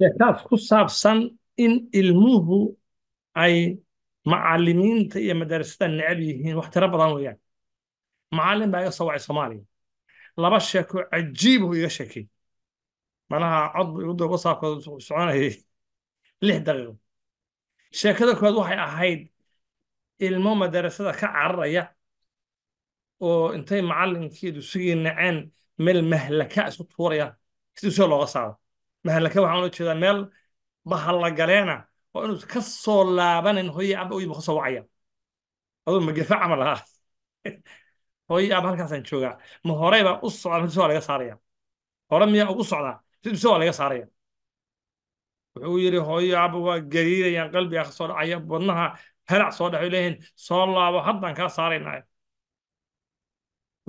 sheekaas ku saabsan in ilmuhu ay macalimiinta iyo madarasada necab yihiin wax tiro badan weyaan macalin baa iga soo wacay soomaaliya laba sheeko cajiib buu iga sheekay manaha cod igu soconayay lix daqiiqo sheekada koowaad waxay ahayd ilmo madarasada ka cararaya oo intay macalinkii dusigii naceen meel mahlaka isu tuuraya si usoo looga saaro mahalake waxaan ula jeedaa meel mahallagaleena waa inuusa ka soo laabanin hooye aba uyimi kasoo wacaya aduu magefa camal ahaa hooye aba halkaasaan joogaa ma horey baa u socda mise waa laga saaraya hore miyaa ugu socdaa mise waa laga saaraya wuxuu yidhi hooyo aba waa gariirayaan qalbiga kasoo dhacaya badnaha halac soo dhaxay leeyihiin soo laabo haddaan kaa saaraynaa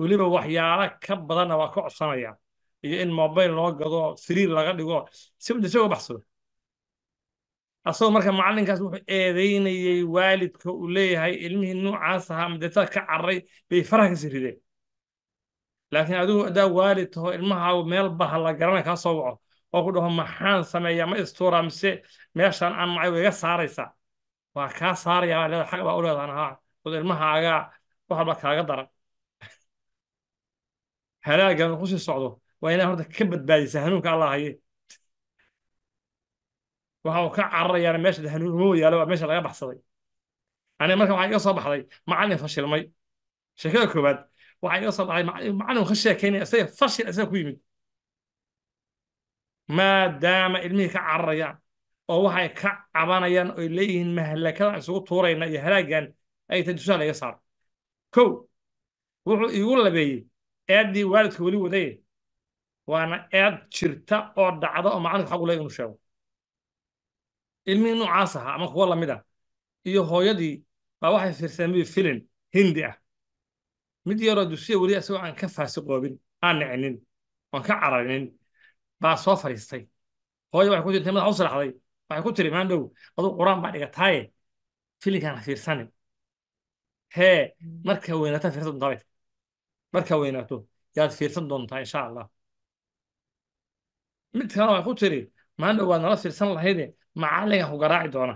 weliba waxyaala ka badanna waa ka codsanaya iyo in mobile loo gado siriir laga dhigo sibda isagoo baxsado asagoo marka macallinkaas wuxuu eedaynayey waalidka uu leeyahay ilmihii nuucaas ahaa madrasada ka carray bay faraha kasii rideen laakiin adigu haddaa waalid taho ilmahaagu meel baha la garana kaa soo waco oo ku dhaho maxaan sameeyaa ma istuura mise meeshaan aan macay iga saaraysaa waa kaa saaraya baa leeda xaq baa u leedahan haa wad ilmahaagaa waxba kaaga daran halaagan kusii socdo waa inaa horta ka badbaadisa hanuunka alla haye waxa uu ka cararayaana meesha hanuun uma yaalo waa meesha laga baxsaday aniga marka waxaa iga soo baxday macallin fashilmay sheekada koowaad waxaa iga soo baxday macallin ka sheekaynaya isaga fashil isaga ku yimid maadaama ilmihii ka cararayaan oo waxay ka cabanayaan oy leeyihiin mahlakadan isugu tuurayna iyo halaagan ay ta dushaa laga saaro kow wuxuu igu labeeyey eedii waalidku weli wadaye waana eed jirta oo dhacda oo macalinka xaqu leeyahy inuu sheego ilmihii noocaas ahaa ama kuwa lamid ah iyo hooyadii baa waxay fiirsadeen bi filin hindi ah mid yaroo dusiya weli isagoo aan ka faasiqoobin aan necinin oan ka cararinin baa soo fadhiistay hooya waxay ku jirtay madax u saraxday waxay ku tiri maandhow aduu qur-aan baa dhigataaye filinkaana fiirsanin hee markaa weynaato fiirsan doontaa markaa weynaato yaad fiirsan doontaa insha allah mid kalena waa ku tiri maandhow waad nala fiirsan lahayde macalingan ku garaaci doona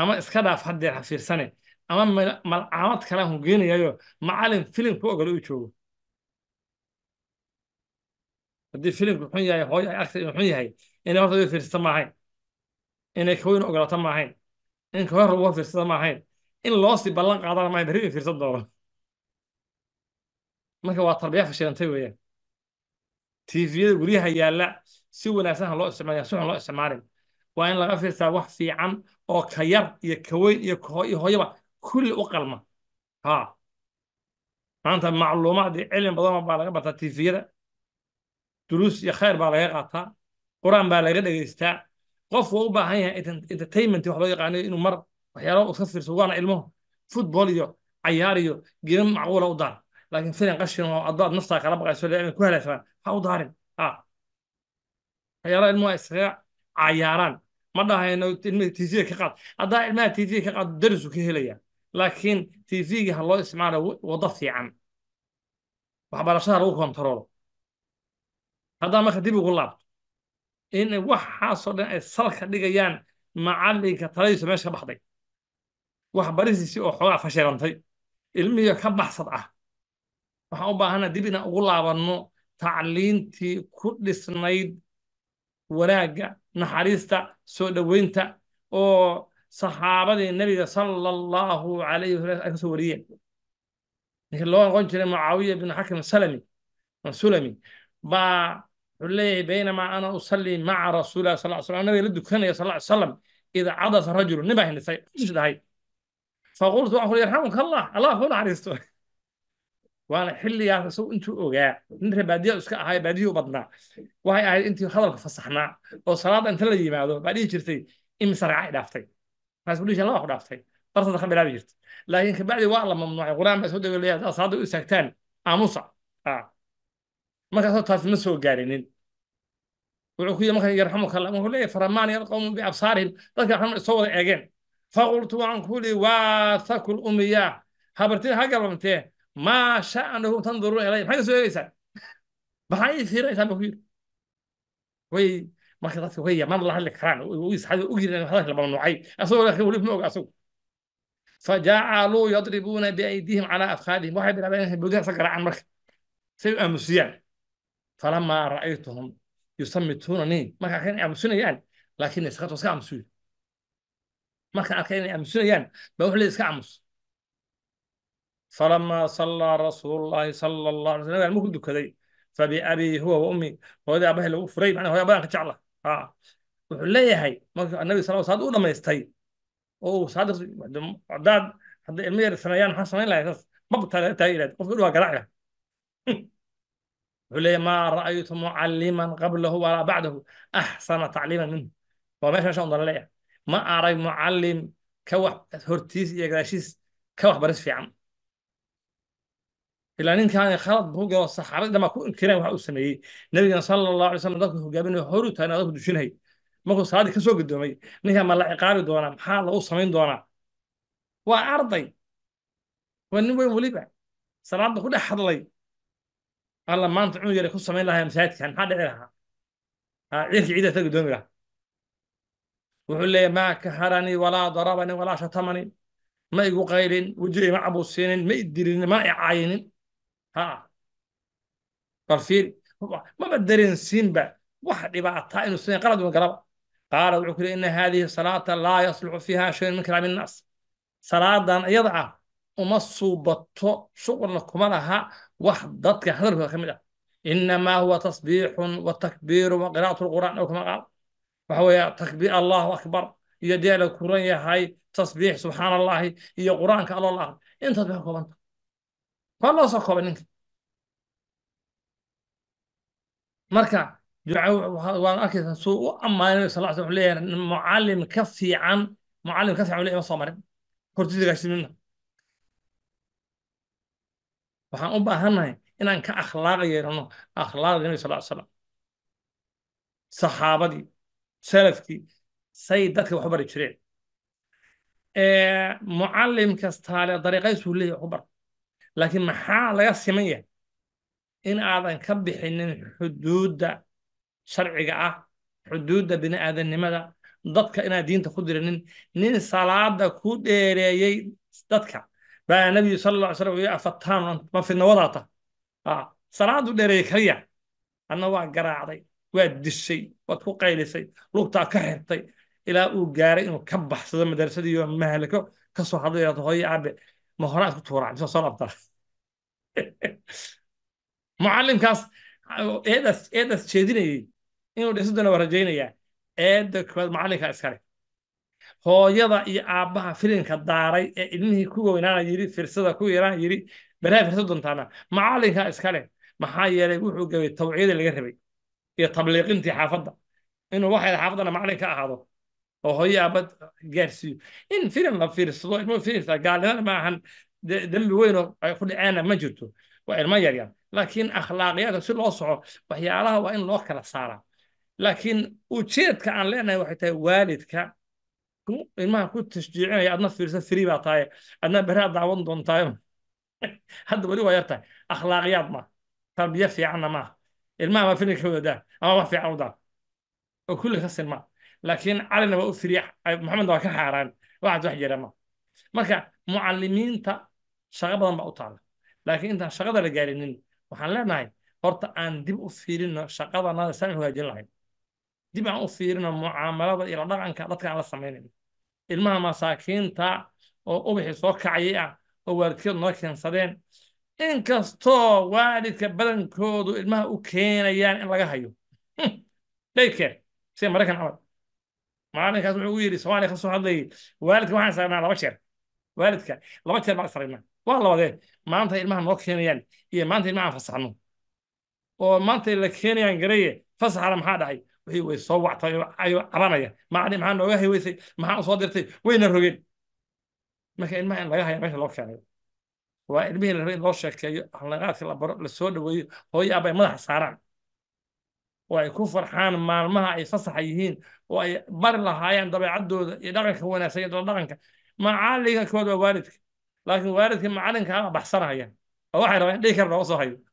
ama iska dhaaf haddeer ha fiirsane ama malcaamad kalean ku geenayayo macalin filimku ogole u joogo haddii filimku xun yahay hooyo ay argtay inuu xun yahay inay horta uga fiirsata maahayn inay kaweyna ogolata maahayn in kahorra uga fiirsata maahayn in loosii ballan qaadana maahayn berri in fiirsan doono marka waa tarbiya fashilantay weeyaan tviyada guryaha yaalla si wanaagsan ha loo isticmaalaya si loo isticmaalin waa in laga fiirsaa wax fiican oo ka yar iyo ka weyn iyo iyo hooyaba kulli u qalma ha maanta macluumaad cilmi badan baa laga bartaa tviyada duruus iyo khayr baa laga qaataa qur-aan baa laga dhegaystaa qof waa u baahan yahay entertainment wax loo yaqaano inuu mar waxyaalaha uska fiirso waana ilmuhu football iyo cayaar iyo geema macquula u daar laakiin finan qashin oo addoad naftaa kala baqayso leema ku halaysaan ha u daarin ha waxyaalaha ilmuha iskaga cayaaraan ma dhahayno ilmaha tiisiga ka qaad haddaa ilmaha tiisiga ka qaado darisu ka helaya laakiin tiisigii ha loo isticmaalo wado fiican waxbarashada lagu kontaroolo haddaa marka dib ugu laabto in waxaasoo dhan ay salka dhigayaan macallinka taladiisa meesha ka baxday waxbaristiisii oo xoogaa fashilantay ilmihii ka baxsad ah waxaan u baahana dib inaan ugu laabanno tacliintii ku dhisnayd wanaagga naxariista soo dhoweynta oo saxaabadii nebiga sala allahu alayhi wasallam ay ka wariyeen ninkii loo noqon jiray mucaawiya bin xakim salami sulami baa wuxuu leeyahay baynamaa ana usalli maca rasuulillahi sal l slam nabiga la dukanaya sal ly salam id cadasa rajulu nin baa hindhisay dhahay faqultu waxaan ku yarxamuka allah allah kuu naxariisto waana xiligaas isagu intuu ogaa nin reebaadiya iska ahaay baadiyu badnaa waxay ahayd intii hadalka fasaxnaa oo salaada inta la yimaado baa dhihi jirtay imise raacay dhaaftay markaas ku dhaaftay bar ka bilaabi jirtay laakiin kabacdi waa la mamnuucay qur-aan baa soo daga leeyahay salaada u istaagtaan aamusa ah. markaasoo taas ma soo gaarinin wuxuu ku yidhi markaa yarxamuka allah wuxuu leeyahay faramaani alqawmu biabsaarihim dadka waxaan soo wada eegeen faqultu waan ku li waathakul umiyaa habartida ha galbamtee maa sha'nuhum tanduruuna ilay maxay ka soo eegeysaan maxay fiiraysaan ba ku yiri way marka dadka way man la hadli karaan ogyirin hadalka mamnuucay asagoo laakiin weli ma og asagu fajacaluu yadribuuna biaydihim calaa afkaadihim waxay bilaabeen inay boodyaha sa marka si ay u aamusiyaan falamaa ra'aytuhum yusamituunanii markaa kan aamusinayaan laakiin iska aamusiyo markaan arkay inay aamusinayaan baa wax la iska aamus falamaa sallaa rasuulullaahi sala allah alay sl nabiga almuku dukaday fabiabii huwa wa ummi hooyadii lagu furay macnaa hoya abadanka jecla wuxuu leeyahay marka annabi sala saad u dhamaystay oo hadaad hadday ilmo yar sameeyaan maxaa samayn lahay saas mabtaa laga qofka dhawaa gadaca wuxuu leeyahay maa ra'aytu mucalliman qablahu walaa bacdahu axsana tacliiman minhu waa meesha meesha undan leeyahay ma arag mucallim ka wax hortiis iyo gadaashiis ka waxbaris fiican ilaa ninkaan khalad buugo saxaabadii dhamaa ku inkireen waxa uu sameeyey nabigan sala allahu alay slam dadku hogaaminayo horu taagna dadku dushinhay markuu salaadii kasoo soo gadoomay ninkaan ma la ciqaabi doonaa maxaa loogu samayn doonaa waa arday waa nin weyn weliba salaadda ku dhex hadlay alla maanta cunug yare ku samayn lahaa masaajidkan maxaa dhici lahaa cirkii ciida ta gadoomi lahaa wuxuu leeyahy maa kaharanii walaa darabani walaa shatamanii ma igu qaylin wejiga ima cabuusiinin ma idilinin mana icaayinin ha balfiil maba dareensiinba wax dhibaataa inuu sinayn qalad galaba qaala wuxuu ku yidhi ina haadihi salaata laa yasluxu fiiha shayun min kalaami innaas salaadan iyada ah uma suubato shuqulna kuma laha wax dadka hadalkooda ka mid ah inamaa huwa tasbiixun wa takbiirun wa qiraa'atu lqur'aan ow kama qaal waxa weeye takbiir allahu akbar iyo dee la kuran yahay tasbiix subxaana allahi iyo qur'aanka alloo la ahri intaas bay koobanta waa loo soo koobay ninka marka waan arkaysa suu u ammaanay sal sl leeyahay mucallim ka fiican mucallim ka fiican ima soo marin hortiisa waxaan u baahannahay inaan ka akhlaaq yeelano akhlaaqdii nabi sal l slam saxaabadii selafkii say dadka waxu bari jireen mucallim kastaale dariiqaysuu leeyahy wax u laakiin maxaa laga siman simaya in aadan ka bixinin xuduudda sharciga ah xuduudda bini aadamnimada dadka inaad diinta ku dirinin nin salaada ku dheereeyey dadka baa nabigu sala alla alay slam afataan ma fidna ah, salaadu dheereeyey kaliya anna waa garaacday waad dishay waad ku qaylisay lugtaa ka xirtay ilaa uu gaaray inuu ka baxsado madarsadii mahaliko kasoo hadlayato hooye aabe ma horaad ku tuuraan isoo soo dhabtara mucallimkaas eedaas eedaas jeedinayay inuu dhisudana waa rajaynayaa eedda koowaad mucallinka iskale hooyada iyo aabbaha filinka daaray ee ilmihii ku weynaana yidhi firsada ku yaraana yidhi balaha firsad doontaana macallinka iskale maxaa yeelay wuxuu gabay tawciyadii laga rabay iyo tabliiqintii xaafadda inuu waxayda xaafadana macallin ka ahaado oo hoyaabad gaarsiiyo in filim la fiirsado ilmo fiirsa gaalnimana maahan dembi weynoo ay ku dhaceena ma jirto waa ilmo yaryar laakiin akhlaaqiyaadka si loo soco waxyaalaha waa in loo kala saaraa laakiin ujeedka aan leenahay waxay tahay waalidka ilmaha ku tashjiicinaya adna fiirsa firi baa tahay adna berraa daawan doontaay hadda weli waa yar akhlaaqiyaad ma tarbiya fiicanna maaha ilmaha ma filimka wadaa ama wax fiican u oo kulli ka sinmaa laakiin calina waa u siriya maxamedna waa ka xaaraan waxaas wax jira ma marka mucallimiinta shaqo badan baa u taala laakiin intaan shaqada la gaarinin waxaan leenahay horta aan dib u fiirino shaqadanada saan hogaajin lahayn dib aan u fiirino mucaamalada iyo ladhaqanka dadka aan la samaynayn ilmaha masaakiinta oo ubaxii soo kacayay ah oo waalidkeed noo keensadeen inkastoo waalidka badankoodu ilmaha u keenayaan in laga hayo daycare hmm. sida maraykan camal maalinkaas wuxuu yidhi somaaliya ka soo hadlayay waalidka waxaan saarnaa laba jeer waalidka laba jeer baan sarayna waa la maanta ilmaha noo keenayaan iyo maanta ilmahaan fasaxno oo maanta la keenayaan garaye fasaxana maxaa dhacay wixii way soo wactay ayuu cabanaya maacni maxaa nooga hayweysay maxaa u dirtay wayna rogeen marka ilmaha in laga haya meesha loo keenayo waa ilmihii la rabay in loo sheekeeyo akhlaaqaadka la baro la soo dhaweeyo hooyo abay madaxa saaraan oo ay ku farxaan maalmaha ay fasaxa yihiin oo ay bari lahaayeen dabeecaddooda iyo dhaqanka wanaagsan iyo dabadhaqanka macallinkooda waa waalidka laakiin waalidka macallinka ah baxsanayaan oo waxay rabeen dhikar looga soo hayo